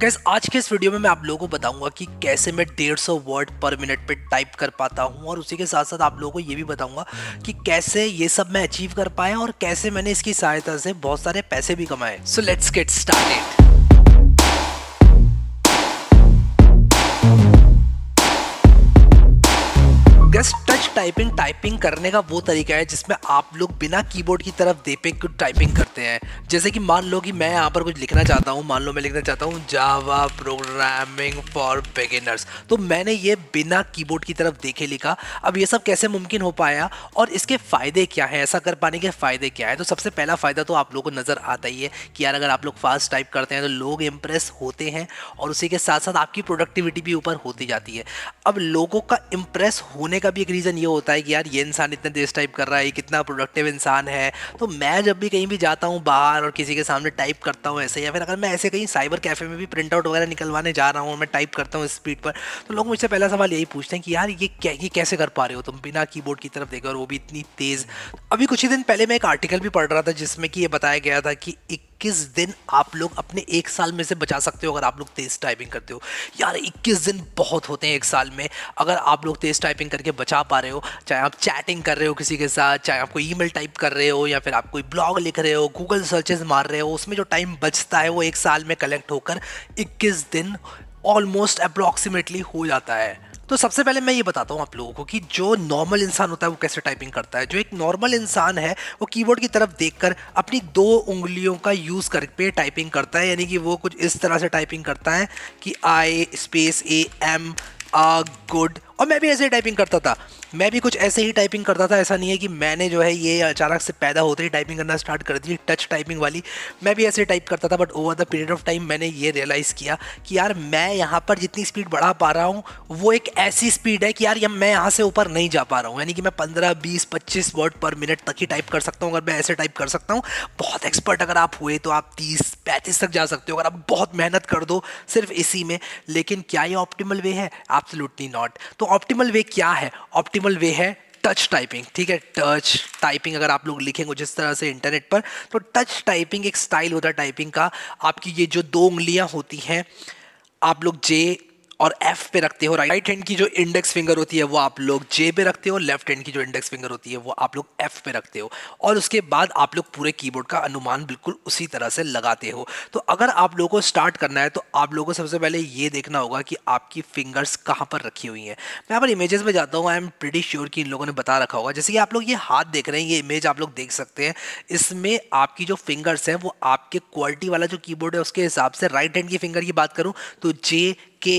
Gas आज के इस वीडियो में मैं आप लोगों को बताऊंगा कि कैसे मैं डेढ़ सौ वर्ड पर मिनट पे टाइप कर पाता हूं और उसी के साथ साथ आप लोगों को ये भी बताऊंगा कि कैसे ये सब मैं अचीव कर पाया और कैसे मैंने इसकी सहायता से बहुत सारे पैसे भी कमाए so let's get started guys touch typing typing करने का वो तरीका है जिसमें आप लोग बिना कीबोर्ड की तरफ देपे कुछ टाइपिंग करते हैं जैसे कि मान लो कि मैं यहाँ पर कुछ लिखना चाहता हूँ मान लो मैं लिखना चाहता हूँ जावा प्रोग्रामिंग फॉर बिगिनर्स तो मैंने ये बिना कीबोर्ड की तरफ देखे लिखा अब ये सब कैसे मुमकिन हो पाया और इसके फ़ायदे क्या हैं ऐसा कर पाने के फ़ायदे क्या है तो सबसे पहला फ़ायदा तो आप लोगों को नज़र आता ही है कि यार अगर आप लोग फास्ट टाइप करते हैं तो लोग इम्प्रेस होते हैं और उसी के साथ साथ आपकी प्रोडक्टिविटी भी ऊपर होती जाती है अब लोगों का इम्प्रेस होने का भी एक रीज़न ये होता है कि यार ये इंसान इतने देश टाइप कर रहा है कितना प्रोडक्टिव इंसान है तो मैं जब भी कहीं भी जाता हूँ बाहर और किसी के सामने टाइप करता हूँ ऐसे या फिर अगर मैं ऐसे कहीं साइबर कैफ़े में भी प्रिंट आउट वगैरह निकलवाने जा रहा हूँ और मैं टाइप करता हूँ स्पीड पर तो लोग मुझसे पहला सवाल यही पूछते हैं कि यार ये ये कैसे कर पा रहे हो तुम बिना की की तरफ देखो और वो भी इतनी तेज़ अभी कुछ ही दिन पहले मैं एक आर्टिकल भी पढ़ रहा था जिसमें कि ये बताया गया था कि एक इक्कीस दिन आप लोग अपने एक साल में से बचा सकते हो अगर आप लोग तेज़ टाइपिंग करते हो यार इक्कीस दिन बहुत होते हैं एक साल में अगर आप लोग तेज़ टाइपिंग करके बचा पा रहे हो चाहे आप चैटिंग कर रहे हो किसी के साथ चाहे आप कोई ई टाइप कर रहे हो या फिर आप कोई ब्लॉग लिख रहे हो गूगल सर्चेज मार रहे हो उसमें जो टाइम बचता है वो एक साल में कलेक्ट होकर इक्कीस दिन ऑलमोस्ट अप्रॉक्सीमेटली हो जाता है तो सबसे पहले मैं ये बताता हूँ आप लोगों को कि जो नॉर्मल इंसान होता है वो कैसे टाइपिंग करता है जो एक नॉर्मल इंसान है वो कीबोर्ड की तरफ देखकर अपनी दो उंगलियों का यूज़ करके टाइपिंग करता है यानी कि वो कुछ इस तरह से टाइपिंग करता है कि I space A M a good और मैं भी ऐसे ही टाइपिंग करता था मैं भी कुछ ऐसे ही टाइपिंग करता था ऐसा नहीं है कि मैंने जो है ये अचानक से पैदा होते ही टाइपिंग करना स्टार्ट कर दी टच टाइपिंग वाली मैं भी ऐसे टाइप करता था but over the period of time मैंने ये रियलाइज़ किया कि यार मैं यहाँ पर जितनी स्पीड बढ़ा पा रहा हूँ वो एक ऐसी स्पीड है कि यार या मैं यहाँ से ऊपर नहीं जा पा रहा हूँ यानी कि मैं पंद्रह बीस पच्चीस वर्ड पर मिनट तक ही टाइप कर सकता हूँ अगर मैं ऐसे टाइप कर सकता हूँ बहुत एक्सपर्ट अगर आप हुए तो आप तीस पैंतीस तक जा सकते हो अगर आप बहुत मेहनत कर दो सिर्फ इसी में लेकिन क्या ये ऑप्टिमल वे है आप नॉट तो ऑप्टिमल वे क्या है ऑप्टिमल वे है टच टाइपिंग ठीक है टच टाइपिंग अगर आप लोग लिखेंगे जिस तरह से इंटरनेट पर तो टच टाइपिंग एक स्टाइल होता है टाइपिंग का आपकी ये जो दो उंगलियां होती हैं आप लोग जे और एफ पे रखते हो राइट हैंड की जो इंडेक्स फिंगर होती है वो आप लोग जे पे रखते हो लेफ्ट हैंड की जो इंडेक्स फिंगर होती है वो आप लोग एफ पे रखते हो और उसके बाद आप लोग पूरे कीबोर्ड का अनुमान बिल्कुल उसी तरह से लगाते हो तो अगर आप लोगों को स्टार्ट करना है तो आप लोगों को सबसे पहले ये देखना होगा कि आपकी फिंगर्स कहाँ पर रखी हुई हैं मैं यहाँ पर इमेजेस में जाता हूँ आई एम प्रिटी श्योर कि इन लोगों ने बता रखा होगा जैसे कि आप लोग ये हाथ देख रहे हैं ये इमेज आप लोग देख सकते हैं इसमें आपकी जो फिंगर्स हैं वो आपके क्वालिटी वाला जो कीबोर्ड है उसके हिसाब से राइट हैंड की फिंगर की बात करूँ तो जे के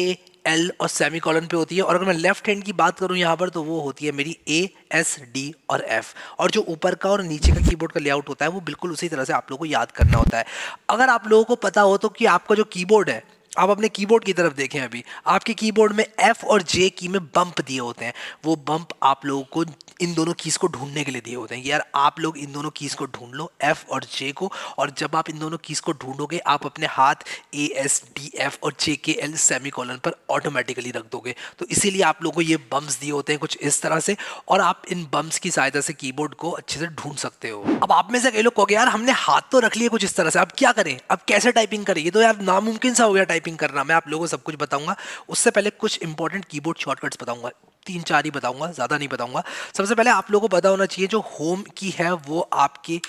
एल और सेमी कॉलन पे होती है और अगर मैं लेफ्ट हैंड की बात करूँ यहाँ पर तो वो होती है मेरी ए एस डी और एफ और जो ऊपर का और नीचे का कीबोर्ड का लेआउट होता है वो बिल्कुल उसी तरह से आप लोगों को याद करना होता है अगर आप लोगों को पता हो तो कि आपका जो कीबोर्ड है आप अपने कीबोर्ड की तरफ देखें अभी आपके कीबोर्ड में F और J की में बम्प दिए होते हैं वो बम्प आप लोगों को इन दोनों कीज़ को ढूंढने के लिए दिए होते हैं यार आप लोग इन दोनों कीज़ को ढूंढ लो एफ और जे को और जब आप इन दोनों कीज़ को ढूंढोगे आप अपने हाथ ए एस डी एफ और J K L semicolon पर ऑटोमेटिकली रख दोगे तो इसीलिए आप लोगों को ये बम्स दिए होते हैं कुछ इस तरह से और आप इन बम्स की सहायता से कीबोर्ड को अच्छे से ढूंढ सकते हो अब आप में से कई लोग कहोगे यार हमने हाथ तो रख लिए कुछ इस तरह से अब क्या करें अब कैसे टाइपिंग करें ये तो यार नामुमकिन सा हो गया टाइपिंग करना मैं आप लोगों को सब कुछ बताऊंगा उससे पहले कुछ इंपॉर्टेंट कीबोर्ड शॉर्टकट्स बताऊंगा तीन चार ही बताऊंगा ज़्यादा नहीं बताऊंगा सबसे पहले आप लोगों को पता होना चाहिए जो होम की है वो आपकी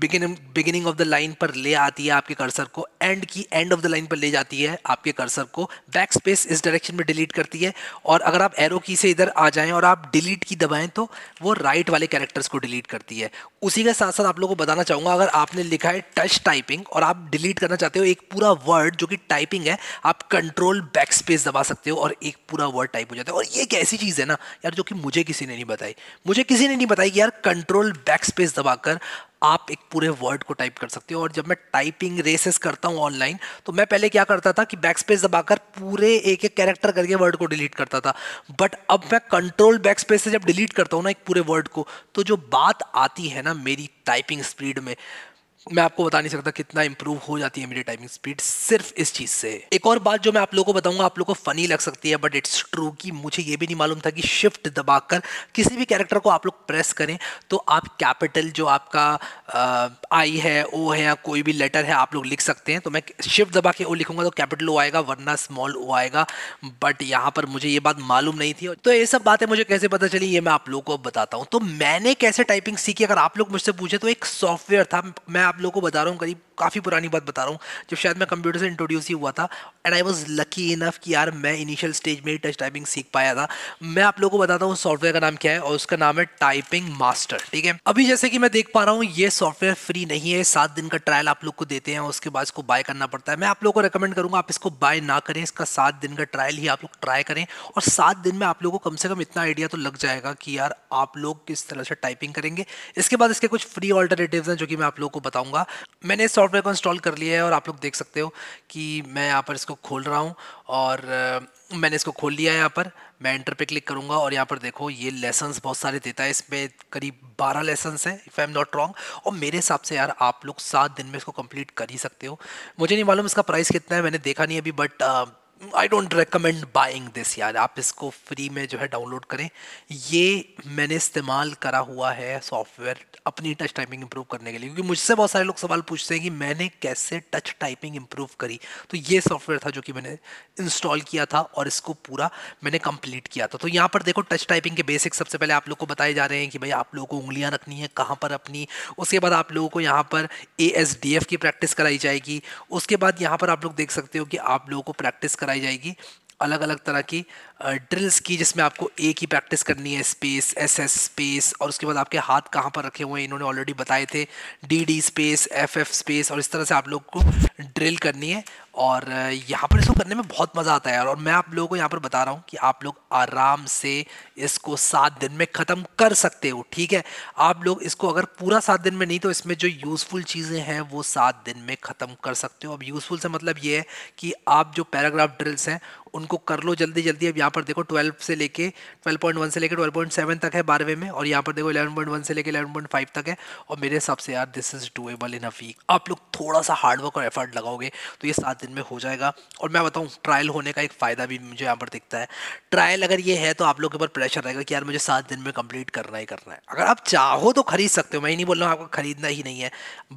beginning beginning of the line पर ले आती है आपके कर्सर को एंड की एंड ऑफ द लाइन पर ले जाती है आपके कर्सर को बैक स्पेस इस डायरेक्शन में डिलीट करती है और अगर आप एरो की से इधर आ जाएं और आप डिलीट की दबाएं तो वो राइट वाले कैरेक्टर्स को डिलीट करती है उसी के साथ साथ आप लोगों को बताना चाहूंगा अगर आपने लिखा है टच टाइपिंग और आप डिलीट करना चाहते हो एक पूरा वर्ड जो कि टाइपिंग है आप कंट्रोल बैक स्पेस दबा सकते हो और एक पूरा वर्ड टाइप हो जाता है और ये एक ऐसी चीज़ है ना यार जो कि मुझे किसी ने नहीं बताई मुझे किसी ने नहीं बताई कि यार कंट्रोल बैक स्पेस दबाकर आप एक पूरे वर्ड को टाइप कर सकते हो और जब मैं टाइपिंग रेसेस करता हूँ ऑनलाइन तो मैं पहले क्या करता था कि बैकस्पेस दबाकर पूरे एक एक कैरेक्टर करके वर्ड को डिलीट करता था बट अब मैं कंट्रोल बैकस्पेस से जब डिलीट करता हूँ ना एक पूरे वर्ड को तो जो बात आती है ना ना मेरी टाइपिंग स्पीड में मैं आपको बता नहीं सकता कितना इंप्रूव हो जाती है मेरी टाइपिंग स्पीड सिर्फ इस चीज से एक और बात जो मैं आप लोगों को बताऊंगा आप लोगों को फनी लग सकती है बट इट्स ट्रू कि मुझे ये भी नहीं मालूम था कि शिफ्ट दबाकर किसी भी कैरेक्टर को आप लोग प्रेस करें तो आप कैपिटल जो आपका आई है ओ है या कोई भी लेटर है आप लोग लिख सकते हैं तो मैं शिफ्ट दबा के ओ लिखूंगा तो कैपिटल ओ आएगा वरना स्मॉल ओ आएगा बट यहाँ पर मुझे ये बात मालूम नहीं थी तो ये सब बातें मुझे कैसे पता चली ये मैं आप लोगों को बताता हूँ तो मैंने कैसे टाइपिंग सीखी अगर आप लोग मुझसे पूछे तो एक सॉफ्टवेयर था मैं आप लोगों को बता रहा हूँ करीब काफ़ी पुरानी बात बता रहा हूँ जब शायद मैं कंप्यूटर से इंट्रोड्यूस ही हुआ था and I was lucky enough कि यार मैं इनिशियल स्टेज में ही टच टाइपिंग सीख पाया था मैं आप लोगों को बताता हूँ सॉफ्टवेयर का नाम क्या है और उसका नाम है टाइपिंग मास्टर ठीक है अभी जैसे कि मैं देख पा रहा हूँ ये सॉफ्टवेयर फ्री नहीं है सात दिन का ट्रायल आप लोग को देते हैं उसके बाद इसको बाय करना पड़ता है मैं आप लोग को रिकमेंड करूँगा आप इसको बाय ना करें इसका सात दिन का ट्रायल ही आप लोग ट्राई करें और सात दिन में आप लोगों को कम से कम इतना आइडिया तो लग जाएगा कि यार आप लोग किस तरह से टाइपिंग करेंगे इसके बाद इसके कुछ फ्री ऑल्टरनेटिव हैं जो कि मैं आप लोग को बताऊंगा बताऊंगा मैंने इस सॉफ्टवेयर को इंस्टॉल कर लिया है और आप लोग देख सकते हो कि मैं यहाँ पर इसको खोल रहा हूँ और मैंने इसको खोल लिया है यहाँ पर मैं इंटर पे क्लिक करूँगा और यहाँ पर देखो ये लेसन्स बहुत सारे देता है इसमें करीब बारह लेसन्स हैं if I am not wrong और मेरे हिसाब से यार आप लोग सात दिन में इसको कंप्लीट कर ही सकते हो मुझे नहीं मालूम इसका प्राइस कितना है मैंने देखा नहीं अभी but I don't recommend buying this यार आप इसको फ्री में जो है डाउनलोड करें ये मैंने इस्तेमाल करा हुआ है सॉफ्टवेयर अपनी टच टाइपिंग इंप्रूव करने के लिए क्योंकि मुझसे बहुत सारे लोग सवाल पूछते हैं कि मैंने कैसे टच टाइपिंग इंप्रूव करी तो ये सॉफ्टवेयर था जो कि मैंने इंस्टॉल किया था और इसको पूरा मैंने कंप्लीट किया था तो यहाँ पर देखो टच टाइपिंग के बेसिक सबसे पहले आप लोग को बताए जा रहे हैं कि भाई आप लोगों को उंगलियाँ रखनी है कहाँ पर अपनी उसके बाद आप लोगों को यहाँ पर ए की प्रैक्टिस कराई जाएगी उसके बाद यहाँ पर आप लोग देख सकते हो कि आप लोगों को प्रैक्टिस कर कराई जाएगी अलग अलग तरह की ड्रिल्स की जिसमें आपको ए की प्रैक्टिस करनी है स्पेस एस एस स्पेस और उसके बाद आपके हाथ कहाँ पर रखे हुए हैं इन्होंने ऑलरेडी बताए थे D D space F F space और इस तरह से आप लोग को ड्रिल करनी है और यहाँ पर इसको करने में बहुत मज़ा आता है और मैं आप लोगों को यहाँ पर बता रहा हूँ कि आप लोग आराम से इसको सात दिन में ख़त्म कर सकते हो ठीक है आप लोग इसको अगर पूरा सात दिन में नहीं तो इसमें जो यूज़फुल चीज़ें हैं वो सात दिन में ख़त्म कर सकते हो अब यूज़फुल से मतलब ये है कि आप जो पैराग्राफ ड्रिल्स हैं उनको कर लो जल्दी जल्दी अब यहाँ पर देखो 12 से लेके 12.1 से लेके 12.7 तक है बारहवें में और यहाँ पर देखो 11.1 से लेके 11.5 तक है और मेरे हिसाब से यार this is doable in a week आप लोग थोड़ा सा हार्डवर्क और एफर्ट लगाओगे तो ये सात दिन में हो जाएगा और मैं बताऊँ ट्रायल होने का एक फ़ायदा भी मुझे यहाँ पर दिखता है ट्रायल अगर ये है तो आप लोग के ऊपर प्रेशर रहेगा कि यार मुझे सात दिन में कंप्लीट करना ही करना है अगर आप चाहो तो खरीद सकते हो मैं ही नहीं बोल रहा हूँ आपको खरीदना ही नहीं है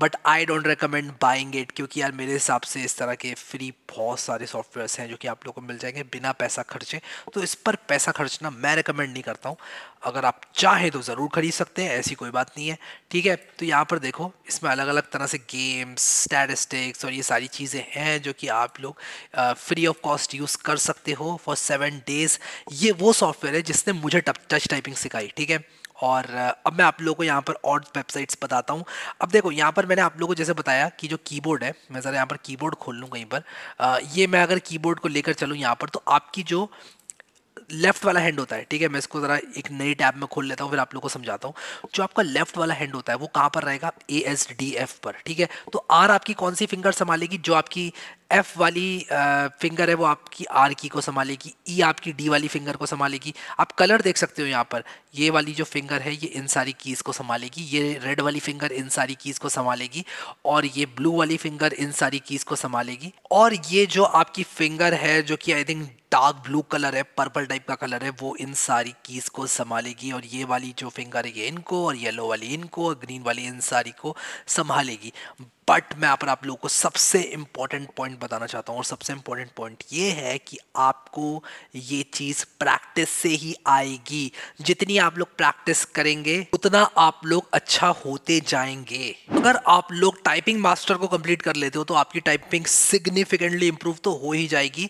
but I don't recommend buying it क्योंकि यार मेरे हिसाब से इस तरह के फ्री बहुत सारे सॉफ्टवेयर हैं जो कि आप लोग को मिल जाएंगे बिना पैसा खर्चे तो इस पर पैसा खर्चना मैं रिकमेंड नहीं करता हूँ अगर आप चाहे तो ज़रूर खरीद सकते हैं ऐसी कोई बात नहीं है ठीक है तो यहाँ पर देखो इसमें अलग अलग तरह से गेम्स स्टैटिस्टिक्स और ये सारी चीज़ें हैं जो कि आप लोग फ्री ऑफ कॉस्ट यूज़ कर सकते हो फॉर सेवन डेज ये वो सॉफ्टवेयर है जिसने मुझे टच टाइपिंग सिखाई ठीक है और अब मैं आप लोगों को यहाँ पर और वेबसाइट्स बताता हूँ अब देखो यहाँ पर मैंने आप लोगों को जैसे बताया कि जो कीबोर्ड है मैं ज़रा यहाँ पर कीबोर्ड खोल लूँ कहीं पर आ, ये मैं अगर कीबोर्ड को लेकर चलूँ यहाँ पर तो आपकी जो लेफ्ट वाला हैंड होता है ठीक है मैं इसको ज़रा एक नई टैब में खोल लेता हूँ फिर आप लोग को समझाता हूँ जो आपका लेफ्ट वाला हैंड होता है वो कहाँ पर रहेगा ए एस डी एफ पर ठीक है तो आर आपकी कौन सी फिंगर संभालेगी जो आपकी एफ वाली फिंगर है वो आपकी आर की को संभालेगी ई e आपकी डी वाली फिंगर को संभालेगी आप कलर देख सकते हो यहाँ पर ये वाली जो फिंगर है ये इन सारी कीज़ को संभालेगी ये रेड वाली फिंगर इन सारी कीज़ को संभालेगी और ये ब्लू वाली फिंगर इन सारी कीज़ को संभालेगी और ये जो आपकी फिंगर है जो कि I think dark blue colour है पर्पल टाइप का कलर है वो इन सारी कीज़ को संभालेगी और ये वाली जो फिंगर है ये इनको और येलो वाली इनको और ग्रीन वाली इन सारी को संभालेगी बट मैं अपन आप लोगों को सबसे इम्पॉर्टेंट पॉइंट बताना चाहता हूँ और सबसे इम्पॉर्टेंट पॉइंट ये है कि आपको ये चीज़ प्रैक्टिस से ही आएगी जितनी आप लोग प्रैक्टिस करेंगे उतना आप लोग अच्छा होते जाएंगे अगर आप लोग टाइपिंग मास्टर को कंप्लीट कर लेते हो तो आपकी टाइपिंग सिग्निफिकेंटली इंप्रूव तो हो ही जाएगी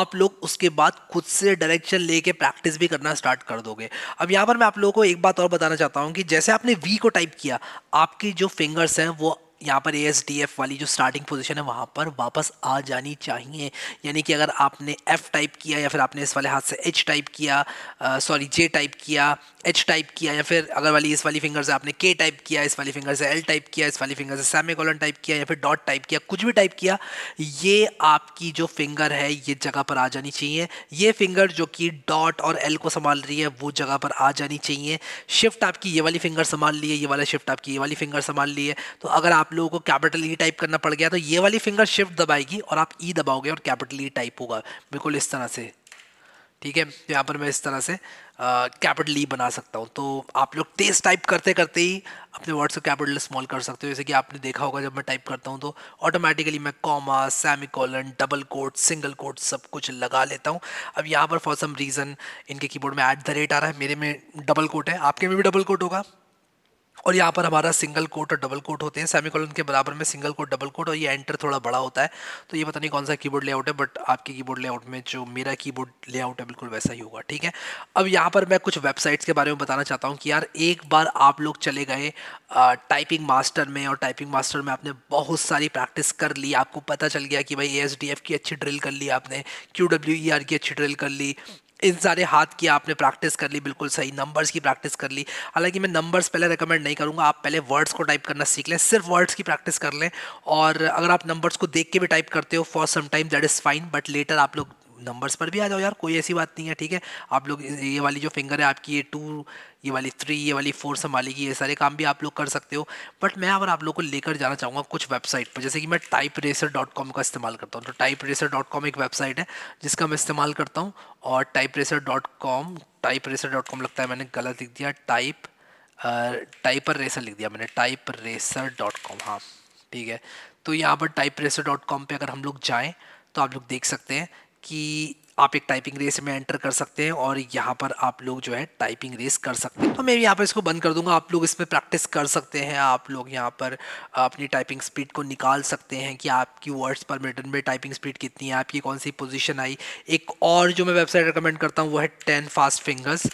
आप लोग उसके बाद खुद से डायरेक्शन लेके प्रैक्टिस भी करना स्टार्ट कर दोगे अब यहाँ पर मैं आप लोगों को एक बात और बताना चाहता हूँ कि जैसे आपने वी को टाइप किया आपकी जो फिंगर्स हैं वो यहाँ पर ए वाली जो स्टार्टिंग पोजीशन है वहाँ पर वापस आ जानी चाहिए यानी कि अगर आपने एफ़ टाइप किया या फिर आपने इस वाले हाथ से एच टाइप किया सॉरी जे टाइप किया एच टाइप किया या फिर अगर वाली इस वाली फिंगर से आपने के टाइप किया इस वाली फिंगर से एल टाइप किया इस वाली फिंगर से सेमी टाइप किया या फिर डॉट टाइप किया कुछ भी टाइप किया ये आपकी जो फिंगर है ये जगह पर आ जानी चाहिए ये फिंगर जो कि डॉट और एल को संभाल रही है वो जगह पर आ जानी चाहिए शिफ्ट आपकी ये वाली फिंगर संभाल ली है ये वाला शिफ्ट आपकी ये वाली फिंगर संभाल ली है तो अगर आप लोगों को कैपिटल ई टाइप करना पड़ गया तो ये वाली फिंगर शिफ्ट दबाएगी और आप ई e दबाओगे और कैपिटल ई टाइप होगा बिल्कुल इस तरह से ठीक है तो यहाँ पर मैं इस तरह से कैपिटल ई e बना सकता हूँ तो आप लोग तेज टाइप करते करते ही अपने वर्ड्स को कैपिटल स्मॉल कर सकते हो जैसे कि आपने देखा होगा जब मैं टाइप करता हूँ तो ऑटोमेटिकली मैं comma semicolon double quote single quote सब कुछ लगा लेता हूँ अब यहाँ पर फॉर सम रीज़न इनके कीबोर्ड में ऐट द रेट आ रहा है मेरे में डबल कोट है आपके में भी डबल कोट होगा और यहाँ पर हमारा सिंगल कोट और डबल कोट होते हैं कॉलन के बराबर में सिंगल कोट डबल कोट और ये एंटर थोड़ा बड़ा होता है तो ये पता नहीं कौन सा कीबोर्ड लेआउट है बट आपके कीबोर्ड लेआउट में जो मेरा कीबोर्ड लेआउट है बिल्कुल वैसा ही होगा ठीक है अब यहाँ पर मैं कुछ वेबसाइट्स के बारे में बताना चाहता हूँ कि यार एक बार आप लोग चले गए टाइपिंग मास्टर में और टाइपिंग मास्टर में आपने बहुत सारी प्रैक्टिस कर ली आपको पता चल गया कि भाई ए की अच्छी ड्रिल कर ली आपने क्यू e की अच्छी ड्रिल कर ली इन सारे हाथ की आपने प्रैक्टिस कर ली बिल्कुल सही नंबर्स की प्रैक्टिस कर ली हालांकि मैं नंबर्स पहले रेकमेंड नहीं करूँगा आप पहले वर्ड्स को टाइप करना सीख लें सिर्फ वर्ड्स की प्रैक्टिस कर लें और अगर आप नंबर्स को देख के भी टाइप करते हो for some time that is fine but later आप लोग नंबर्स पर भी आ जाओ यार कोई ऐसी बात नहीं है ठीक है आप लोग ये वाली जो फिंगर है आपकी ये टू ये वाली थ्री ये वाली फोर संभालेगी ये सारे काम भी आप लोग कर सकते हो बट मैं अगर आप लोग को लेकर जाना चाहूँगा कुछ वेबसाइट पर जैसे कि मैं टाइप रेसर डॉट कॉम का इस्तेमाल करता हूँ तो टाइप रेसर डॉट कॉम एक वेबसाइट है जिसका मैं इस्तेमाल करता हूँ और type racer dot com type racer dot com लगता है मैंने गलत लिख दिया टाइप टाइपर रेसर लिख दिया मैंने टाइप रेसर डॉट कॉम हाँ ठीक है तो यहाँ पर टाइप रेसर डॉट कॉम पर अगर हम लोग जाएँ तो आप लोग देख सकते हैं कि आप एक टाइपिंग रेस में एंटर कर सकते हैं और यहाँ पर आप लोग जो है टाइपिंग रेस कर सकते हैं तो मैं यहाँ पर इसको बंद कर दूंगा आप लोग इसमें प्रैक्टिस कर सकते हैं आप लोग यहाँ पर अपनी टाइपिंग स्पीड को निकाल सकते हैं कि आपकी वर्ड्स पर मिनट में टाइपिंग स्पीड कितनी है आपकी कौन सी पोजिशन आई एक और जो मैं वेबसाइट रिकमेंड करता हूँ वो है ten fast fingers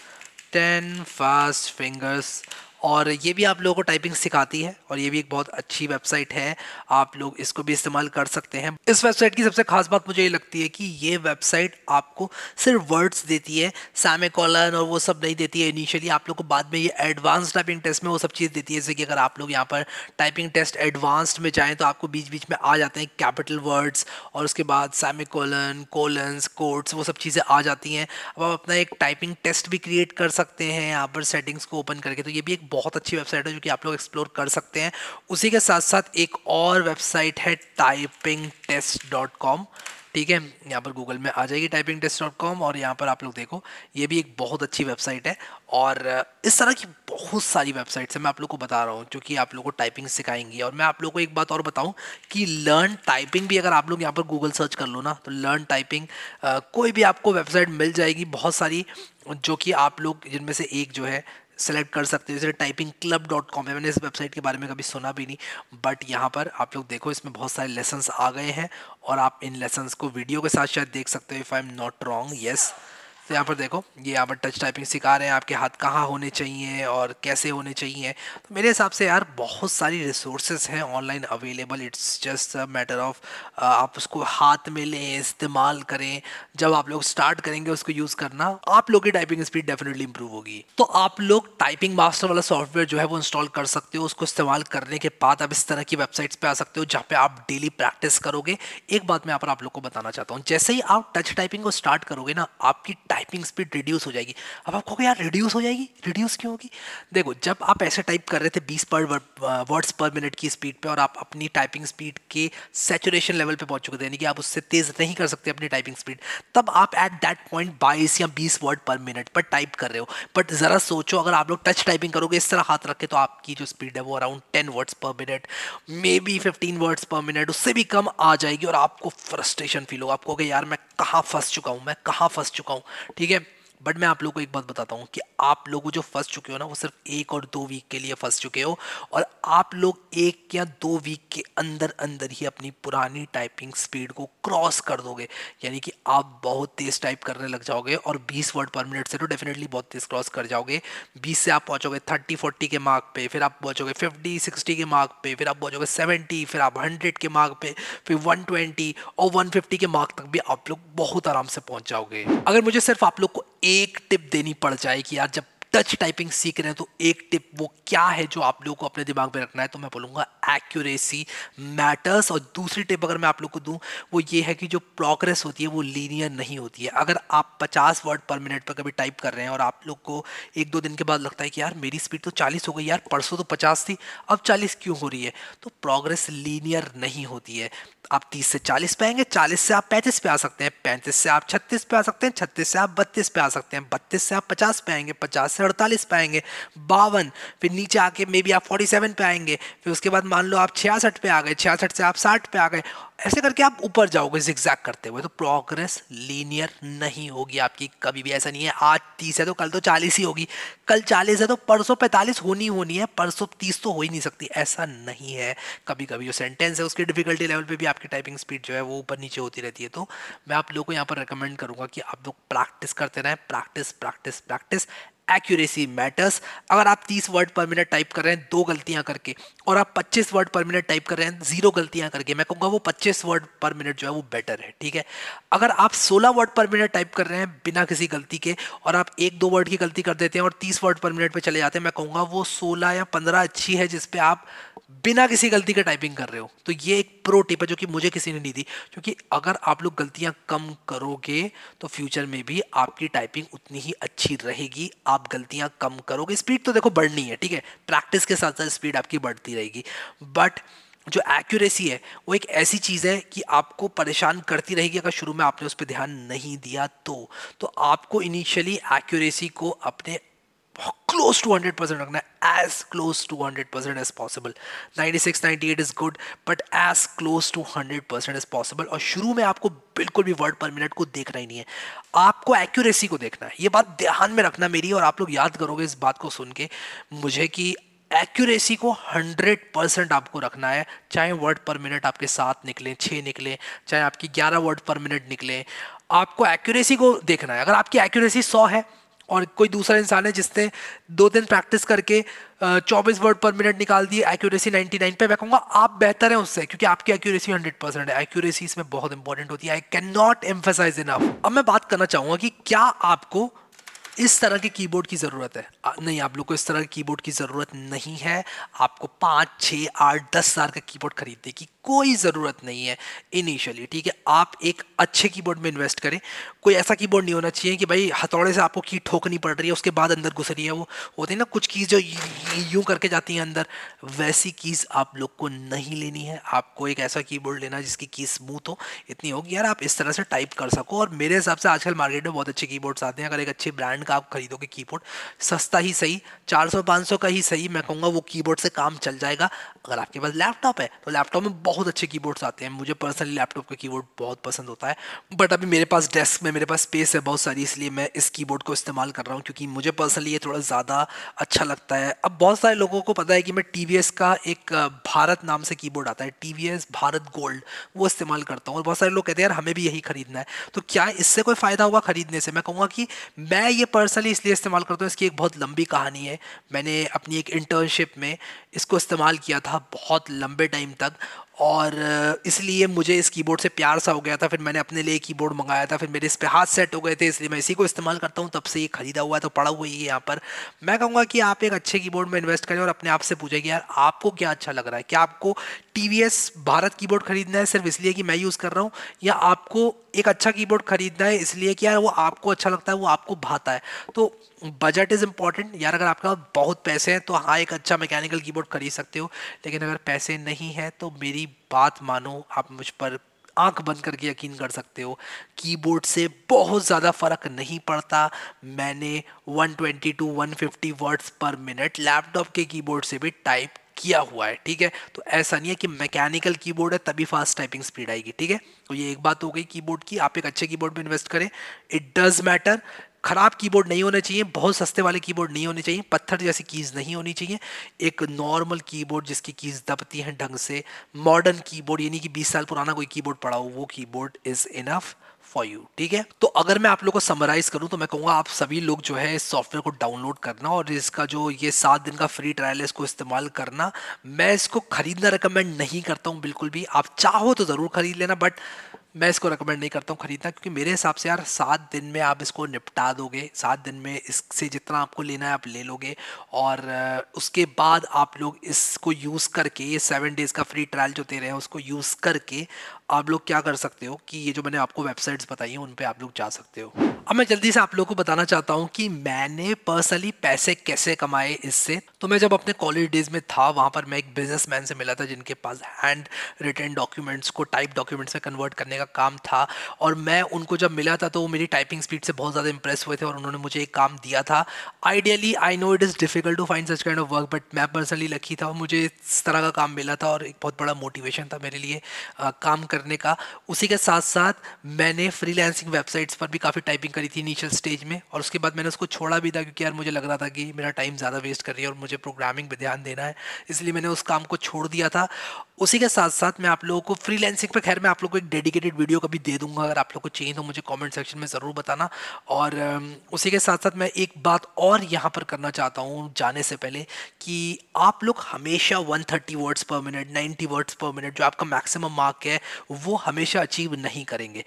ten fast fingers और ये भी आप लोगों को टाइपिंग सिखाती है और ये भी एक बहुत अच्छी वेबसाइट है आप लोग इसको भी इस्तेमाल कर सकते हैं इस वेबसाइट की सबसे खास बात मुझे ये लगती है कि ये वेबसाइट आपको सिर्फ वर्ड्स देती है सैमे कॉलन और वो सब नहीं देती है इनिशियली आप लोग को बाद में ये एडवांस टाइपिंग टेस्ट में वो सब चीज़ देती है जैसे कि अगर आप लोग यहाँ पर टाइपिंग टेस्ट एडवांस्ड में चाहें तो आपको बीच बीच में आ जाते हैं कैपिटल वर्ड्स और उसके बाद सैमे कॉलन कोलन्स कोड्स वो सब चीज़ें आ जाती हैं अब आप अपना एक टाइपिंग टेस्ट भी क्रिएट कर सकते हैं यहाँ पर सेटिंग्स को ओपन करके तो ये भी एक बहुत अच्छी वेबसाइट है जो कि आप लोग एक्सप्लोर कर सकते हैं उसी के साथ साथ एक और वेबसाइट है टाइपिंग टेस्ट डॉट कॉम ठीक है यहाँ पर गूगल में आ जाएगी टाइपिंग टेस्ट डॉट कॉम और यहाँ पर आप लोग देखो ये भी एक बहुत अच्छी वेबसाइट है और इस तरह की बहुत सारी वेबसाइट्स है मैं आप लोग को बता रहा हूँ जो कि आप लोग को टाइपिंग सिखाएंगी और मैं आप लोग को एक बात और बताऊँ कि लर्न टाइपिंग भी अगर आप लोग यहाँ पर गूगल सर्च कर लो ना तो लर्न टाइपिंग कोई भी आपको वेबसाइट मिल जाएगी बहुत सारी जो कि आप लोग जिनमें से एक जो है सेलेक्ट कर सकते हो जैसे टाइपिंग क्लब डॉट कॉम है मैंने इस वेबसाइट के बारे में कभी सुना भी नहीं बट यहाँ पर आप लोग देखो इसमें बहुत सारे लेसन्स आ गए हैं और आप इन लेसन्स को वीडियो के साथ शायद देख सकते हो if I am not wrong yes तो यहाँ पर देखो ये यहाँ पर टच टाइपिंग सिखा रहे हैं आपके हाथ कहाँ होने चाहिए और कैसे होने चाहिए तो मेरे हिसाब से यार बहुत सारी रिसोर्सेज हैं online available it's just a matter of आप उसको हाथ में लें इस्तेमाल करें जब आप लोग स्टार्ट करेंगे उसको यूज़ करना आप लोग की टाइपिंग स्पीड डेफिनेटली इंप्रूव होगी तो आप लोग टाइपिंग मास्टर वाला सॉफ्टवेयर जो है वो इंस्टॉल कर सकते हो उसको इस्तेमाल करने के बाद आप इस तरह की वेबसाइट्स पर आ सकते हो जहाँ पर आप डेली प्रैक्टिस करोगे एक बात मैं यहाँ पर आप लोग को बताना चाहता हूँ जैसे ही आप टच टाइपिंग को स्टार्ट करोगे ना आपकी टाइपिंग स्पीड रिड्यूस हो जाएगी अब आप कहोगे यार रिड्यूस हो जाएगी रिड्यूस क्यों होगी देखो जब आप ऐसे टाइप कर रहे थे बीस पर वर्ड्स पर मिनट की स्पीड पर और आप अपनी टाइपिंग स्पीड के सेचुरेशन लेवल पर पहुंच चुके थे यानी कि आप उससे तेज़ नहीं कर सकते अपनी टाइपिंग स्पीड तब आप एट दैट पॉइंट बाईस या बीस वर्ड पर मिनट पर टाइप कर रहे हो बट ज़रा सोचो अगर आप लोग टच टाइपिंग करोगे इस तरह हाथ रखे तो आपकी जो स्पीड है वो around ten words per minute maybe fifteen words per minute उससे भी कम आ जाएगी और आपको फ्रस्ट्रेशन फील होगा आपको यार मैं कहाँ फंस चुका हूँ मैं कहाँ फंस चुका हूँ ठीक है बट मैं आप लोग को एक बात बताता हूँ कि आप लोग जो फंस चुके हो ना वो सिर्फ एक और दो वीक के लिए फंस चुके हो और आप लोग एक या दो वीक के अंदर अंदर ही अपनी पुरानी टाइपिंग स्पीड को क्रॉस कर दोगे यानी कि आप बहुत तेज़ टाइप करने लग जाओगे और बीस वर्ड पर मिनट से तो डेफिनेटली बहुत तेज़ क्रॉस कर जाओगे बीस से आप पहुँचोगे थर्टी फोर्टी के मार्क पे फिर आप पहुँचोगे फिफ्टी सिक्सटी के मार्क पे फिर आप पहुँचोगे सेवेंटी फिर आप हंड्रेड के मार्क पे फिर वन और वन के मार्क तक भी आप लोग बहुत आराम से पहुँच जाओगे अगर मुझे सिर्फ आप लोग को एक एक टिप देनी पड़ जाएगी यार जब टच टाइपिंग सीख रहे हैं तो एक टिप वो क्या है जो आप लोगों को अपने दिमाग में रखना है तो मैं बोलूँगा एक्यूरेसी मैटर्स और दूसरी टिप अगर मैं आप लोग को दूँ वो ये है कि जो प्रोग्रेस होती है वो लीनियर नहीं होती है अगर आप पचास वर्ड पर मिनट पर कभी टाइप कर रहे हैं और आप लोग को एक दो दिन के बाद लगता है कि यार मेरी स्पीड तो चालीस हो गई यार परसों तो पचास थी अब चालीस क्यों हो रही है तो प्रोग्रेस लीनियर नहीं होती है आप 30 से 40 पे आएंगे 40 से आप 35 पे आ सकते हैं 35 से आप 36 पे आ सकते हैं 36 से आप 32 पे आ सकते हैं 32 से आप 50 पे आएंगे 50 से अड़तालीस पे आएंगे बावन फिर नीचे आके मे बी आप फोर्टी सेवन पे आएंगे फिर उसके बाद मान लो आप छियासठ पे आ गए छियासठ से आप साठ पे आ गए ऐसे करके आप ऊपर जाओगे जिक्जैक करते हुए तो प्रोग्रेस लीनियर नहीं होगी आपकी कभी भी ऐसा नहीं है आज तीस है तो कल तो चालीस ही होगी कल चालीस है तो परसों पैंतालीस होनी होनी है परसों तीस तो हो ही नहीं सकती ऐसा नहीं है कभी कभी जो सेंटेंस है उसकी डिफिकल्टी लेवल पे भी आपकी टाइपिंग स्पीड जो है वो ऊपर नीचे होती रहती है तो मैं आप लोगों को यहाँ पर रिकमेंड करूँगा कि आप लोग प्रैक्टिस करते रहें practice practice practice accuracy matters अगर आप 30 वर्ड पर मिनट टाइप कर रहे हैं दो गलतियां करके और आप 25 वर्ड पर मिनट टाइप कर रहे हैं जीरो गलतियां करके मैं कहूँगा वो 25 वर्ड पर मिनट जो है वो बेटर है ठीक है अगर आप 16 वर्ड पर मिनट टाइप कर रहे हैं बिना किसी गलती के और आप एक दो वर्ड की गलती कर देते हैं और तीस वर्ड पर मिनट पर चले जाते हैं मैं कहूँगा वो सोलह या पंद्रह अच्छी है जिसपे आप बिना किसी गलती के टाइपिंग कर रहे हो तो ये एक प्रो टिप है जो कि मुझे किसी ने नहीं दी क्योंकि अगर आप लोग गलतियां कम करोगे तो फ्यूचर में भी आपकी टाइपिंग उतनी ही अच्छी रहेगी आप गलतियां कम करोगे स्पीड तो देखो बढ़नी है ठीक है प्रैक्टिस के साथ साथ स्पीड आपकी बढ़ती रहेगी बट जो एक्यूरेसी है वो एक ऐसी चीज़ है कि आपको परेशान करती रहेगी अगर शुरू में आपने उस पर ध्यान नहीं दिया तो तो आपको इनिशियली एक्यूरेसी को अपने close to 100% रखना है as close to 100% as possible 96 98 is good but as close to 100% as possible और शुरू में आपको बिल्कुल भी वर्ड पर मिनट को देखना ही नहीं है आपको एक्यूरेसी को देखना है ये बात ध्यान में रखना मेरी और आप लोग याद करोगे इस बात को सुन के मुझे कि एक्यूरेसी को 100 परसेंट आपको रखना है चाहे वर्ड पर मिनट आपके सात निकले छः निकले चाहे आपकी 11 वर्ड पर मिनट निकले आपको एक्यूरेसी को देखना है अगर आपकी एक्यूरेसी 100 है और कोई दूसरा इंसान है जिसने दो दिन प्रैक्टिस करके चौबीस वर्ड पर मिनट निकाल दिए एक्यूरेसी नाइन पर मैं कहूँगा आप बेहतर हैं उससे क्योंकि आपकी एक्यूरेसी हंड्रेड परसेंट है एक्यूरेसी इसमें बहुत इंपॉर्टेंट होती है I can not emphasise enough अब मैं बात करना चाहूँगा कि क्या आपको इस तरह के कीबोर्ड की ज़रूरत है नहीं आप लोग को इस तरह के कीबोर्ड की ज़रूरत नहीं है आपको पाँच छः आठ दस हज़ार का कीबोर्ड खरीदने की कोई ज़रूरत नहीं है इनिशियली ठीक है आप एक अच्छे कीबोर्ड में इन्वेस्ट करें कोई ऐसा कीबोर्ड नहीं होना चाहिए कि भाई हथौड़े से आपको की ठोकनी पड़ रही है उसके बाद अंदर घुस रही है वो होते हैं ना कुछ कीज़ जो यूँ करके जाती हैं अंदर वैसी कीज़ आप लोग को नहीं लेनी है आपको एक ऐसा कीबोर्ड लेना जिसकी की स्मूथ हो इतनी होगी यार आप इस तरह से टाइप कर सको और मेरे हिसाब से आजकल मार्केट में बहुत अच्छे कीबोर्ड्स आते हैं अगर एक अच्छी ब्रांड ब्रांड का आप खरीदोगे कीबोर्ड सस्ता ही सही 400-500 का ही सही मैं कहूँगा वो कीबोर्ड से काम चल जाएगा अगर आपके पास लैपटॉप है तो लैपटॉप में बहुत अच्छे कीबोर्ड्स आते हैं मुझे पर्सनली लैपटॉप का कीबोर्ड बहुत पसंद होता है बट अभी मेरे पास डेस्क में मेरे पास स्पेस है बहुत सारी इसलिए मैं इस कीबोर्ड को इस्तेमाल कर रहा हूँ क्योंकि मुझे पर्सनली ये थोड़ा ज़्यादा अच्छा लगता है अब बहुत सारे लोगों को पता है कि मैं टी का एक भारत नाम से कीबोर्ड आता है टी भारत गोल्ड वो इस्तेमाल करता हूँ और बहुत सारे लोग कहते हैं यार हमें भी यही खरीदना है तो क्या इससे कोई फ़ायदा होगा खरीदने से मैं कहूँगा कि मैं ये पर्सनली इसलिए इस्तेमाल करता हूँ इसकी एक बहुत लंबी कहानी है मैंने अपनी एक इंटर्नशिप में इसको इस्तेमाल किया था बहुत लंबे टाइम तक और इसलिए मुझे इस कीबोर्ड से प्यार सा हो गया था फिर मैंने अपने लिए कीबोर्ड मंगाया था फिर मेरे इस पर हाथ सेट हो गए थे इसलिए मैं इसी को इस्तेमाल करता हूँ तब से ये ख़रीदा हुआ है तो पड़ा हुआ ही है यहाँ पर मैं कहूँगा कि आप एक अच्छे कीबोर्ड में इन्वेस्ट करें और अपने आप से पूछें कि यार आपको क्या अच्छा लग रहा है क्या आपको टी भारत बोर्ड ख़रीदना है सिर्फ इसलिए कि मैं यूज़ कर रहा हूँ या आपको एक अच्छा बोर्ड ख़रीदना है इसलिए कि यार वो आपको अच्छा लगता है वो आपको भाता है तो बजट इज़ इम्पॉर्टेंट यार अगर आपके पास बहुत पैसे हैं तो हाँ एक अच्छा मैकेनिकल कीबोर्ड खरीद सकते हो लेकिन अगर पैसे नहीं हैं तो मेरी मेरी बात मानो आप मुझ पर आंख बंद करके यकीन कर सकते हो कीबोर्ड से बहुत ज़्यादा फ़र्क नहीं पड़ता मैंने 120 to 150 words per minute laptop के कीबोर्ड से भी टाइप किया हुआ है ठीक है तो ऐसा नहीं है कि मैकेनिकल कीबोर्ड है तभी फास्ट टाइपिंग स्पीड आएगी ठीक है तो ये एक बात हो गई कीबोर्ड की आप एक अच्छे कीबोर्ड में इन्वेस्ट करें इट डज मैटर खराब कीबोर्ड नहीं होने चाहिए बहुत सस्ते वाले कीबोर्ड नहीं होने चाहिए पत्थर जैसी कीज़ नहीं होनी चाहिए एक नॉर्मल कीबोर्ड जिसकी कीज़ दबती हैं ढंग से मॉडर्न कीबोर्ड यानी कि 20 साल पुराना कोई कीबोर्ड पड़ा हो वो keyboard is enough for you ठीक है तो अगर मैं आप लोग को समराइज करूँ तो मैं कहूँगा आप सभी लोग जो है इस सॉफ्टवेयर को डाउनलोड करना और इसका जो ये सात दिन का फ्री ट्रायल है इसको इस्तेमाल करना मैं इसको खरीदना रिकमेंड नहीं करता हूँ बिल्कुल भी आप चाहो तो ज़रूर खरीद लेना बट मैं इसको रिकमेंड नहीं करता हूँ खरीदना क्योंकि मेरे हिसाब से यार सात दिन में आप इसको निपटा दोगे सात दिन में इससे जितना आपको लेना है आप ले लोगे और उसके बाद आप लोग इसको यूज़ करके ये सेवन डेज़ का फ्री ट्रायल जो दे रहे हैं उसको यूज़ करके आप लोग क्या कर सकते हो कि ये जो मैंने आपको वेबसाइट्स बताई हैं उन पर आप लोग जा सकते हो अब मैं जल्दी से आप लोग को बताना चाहता हूँ कि मैंने पर्सनली पैसे कैसे कमाए इससे तो मैं जब अपने कॉलेज डेज में था वहाँ पर मैं एक बिजनेस से मिला था जिनके पास हैंड रिटर्न डॉक्यूमेंट्स को टाइप डॉक्यूमेंट्स में कन्वर्ट करने का काम था और मैं उनको जब मिला था तो वो मेरी टाइपिंग स्पीड से बहुत ज़्यादा इंप्रेस हुए थे और उन्होंने मुझे एक काम दिया था ideally I know it is difficult to find such kind of work but मैं पर्सनली लकी था मुझे इस तरह का काम मिला था और एक बहुत बड़ा मोटिवेशन था मेरे लिए आ, काम करने का उसी के साथ साथ मैंने फ्रीलैंसिंग वेबसाइट्स पर भी काफ़ी टाइपिंग करी थी इनिशियल स्टेज में और उसके बाद मैंने उसको छोड़ा भी था क्योंकि यार मुझे लग रहा था कि मेरा टाइम ज़्यादा वेस्ट कर रही है और मुझे प्रोग्रामिंग पर ध्यान देना है इसलिए मैंने उस काम को छोड़ दिया था उसी के साथ साथ मैं आप लोगों को फ्रीलैंसिंग पर खैर मैं आप लोग को एक डेडिकेटेड वीडियो कभी दे दूंगा अगर आप लोग को चेंज हो तो मुझे कमेंट सेक्शन में ज़रूर बताना और उसी के साथ साथ मैं एक बात और यहाँ पर करना चाहता हूँ जाने से पहले कि आप लोग हमेशा 130 words per minute 90 words per minute जो आपका मैक्सिमम मार्क है वो हमेशा अचीव नहीं करेंगे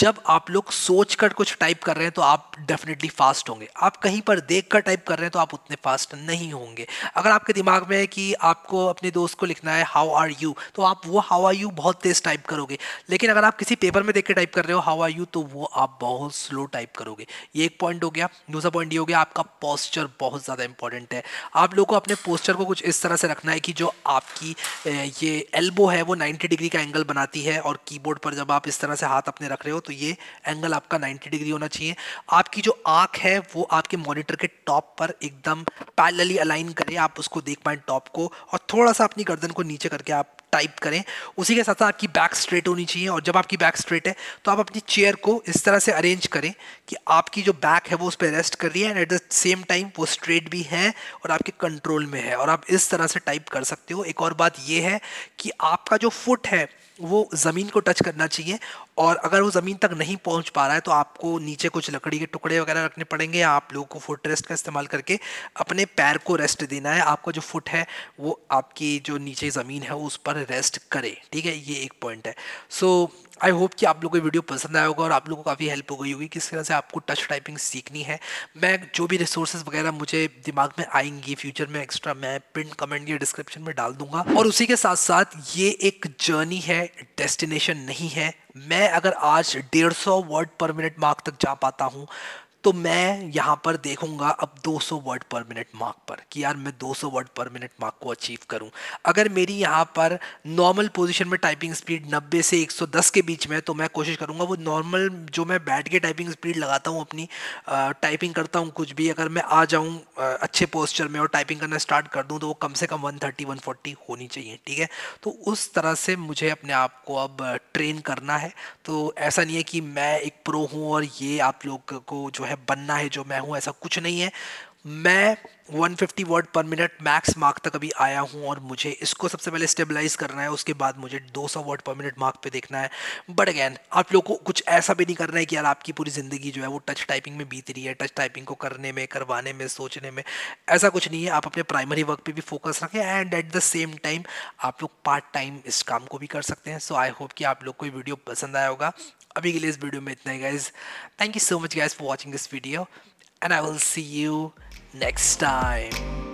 जब आप लोग सोच कर कुछ टाइप कर रहे हैं तो आप डेफिनेटली फास्ट होंगे आप कहीं पर देख कर टाइप कर रहे हैं तो आप उतने फास्ट नहीं होंगे अगर आपके दिमाग में है कि आपको अपने दोस्त को लिखना है हाउ आर यू तो आप वो हाउ आर यू बहुत तेज़ टाइप करोगे लेकिन अगर आप किसी पेपर में देख कर टाइप कर रहे हो हाउ आर यू तो वो आप बहुत स्लो टाइप करोगे ये एक पॉइंट हो गया दूसरा पॉइंट ये हो गया आपका पोस्चर बहुत ज़्यादा इंपॉर्टेंट है आप लोग को अपने पोस्चर को कुछ इस तरह से रखना है कि जो आपकी ये एल्बो है वो 90 डिग्री का एंगल बनाती है है और कीबोर्ड पर जब आप इस तरह से हाथ अपने रख रहे हो तो ये एंगल आपका 90 डिग्री होना चाहिए आपकी जो आँख है वो आपके मॉनिटर के टॉप पर एकदम पैरेलली अलाइन करें आप उसको देख पाएँ टॉप को और थोड़ा सा अपनी गर्दन को नीचे करके आप टाइप करें उसी के साथ साथ आपकी बैक स्ट्रेट होनी चाहिए और जब आपकी बैक स्ट्रेट है तो आप अपनी चेयर को इस तरह से अरेंज करें कि आपकी जो बैक है वो उस पर रेस्ट कर रही है and at the same time वो स्ट्रेट भी है और आपके कंट्रोल में है और आप इस तरह से टाइप कर सकते हो एक और बात ये है कि आपका जो फुट है वो ज़मीन को टच करना चाहिए और अगर वो ज़मीन तक नहीं पहुंच पा रहा है तो आपको नीचे कुछ लकड़ी के टुकड़े वगैरह रखने पड़ेंगे या आप लोगों को फुट रेस्ट का इस्तेमाल करके अपने पैर को रेस्ट देना है आपका जो फुट है वो आपकी जो नीचे ज़मीन है उस पर रेस्ट करे ठीक है ये एक पॉइंट है सो आई होप कि आप लोगों को वीडियो पसंद आया होगा और आप लोगों को काफ़ी हेल्प हो गई होगी किस तरह से आपको टच टाइपिंग सीखनी है मैं जो भी रिसोर्सेज वगैरह मुझे दिमाग में आएंगी फ्यूचर में एक्स्ट्रा मैं प्रिंट कमेंट या डिस्क्रिप्शन में डाल दूंगा और उसी के साथ साथ ये एक जर्नी है डेस्टिनेशन नहीं है मैं अगर आज 150 वर्ड पर मिनट मार्क तक जा पाता हूँ तो मैं यहाँ पर देखूंगा अब 200 वर्ड पर मिनट मार्क पर कि यार मैं 200 वर्ड पर मिनट मार्क को अचीव करूँ अगर मेरी यहाँ पर नॉर्मल पोजीशन में टाइपिंग स्पीड 90 से 110 के बीच में तो मैं कोशिश करूँगा वो नॉर्मल जो मैं बैठ के टाइपिंग स्पीड लगाता हूँ अपनी टाइपिंग करता हूँ कुछ भी अगर मैं आ जाऊँ अच्छे पोस्चर में और टाइपिंग करना स्टार्ट कर दूँ तो वो कम से कम वन थर्टी होनी चाहिए ठीक है तो उस तरह से मुझे अपने आप को अब ट्रेन करना है तो ऐसा नहीं है कि मैं एक प्रो हूँ और ये आप लोग को जो है है बनना है जो मैं हूँ ऐसा कुछ नहीं है मैं 150 वर्ड पर मिनट मैक्स मार्क तक अभी आया हूँ और मुझे इसको सबसे पहले स्टेबलाइज करना है उसके बाद मुझे 200 वर्ड पर मिनट मार्क पे देखना है बट अगैन आप लोग को कुछ ऐसा भी नहीं करना है कि यार आपकी पूरी ज़िंदगी जो है वो टच टाइपिंग में बीत रही है टच टाइपिंग को करने में करवाने में सोचने में ऐसा कुछ नहीं है आप अपने प्राइमरी वर्क पर भी फोकस रखें and at the same time आप लोग पार्ट टाइम इस काम को भी कर सकते हैं सो आई होप कि आप लोग को ये वीडियो पसंद आया होगा अभी के लिए इस वीडियो में इतना ही guys thank you so much guys for watching this video and I will see you next time.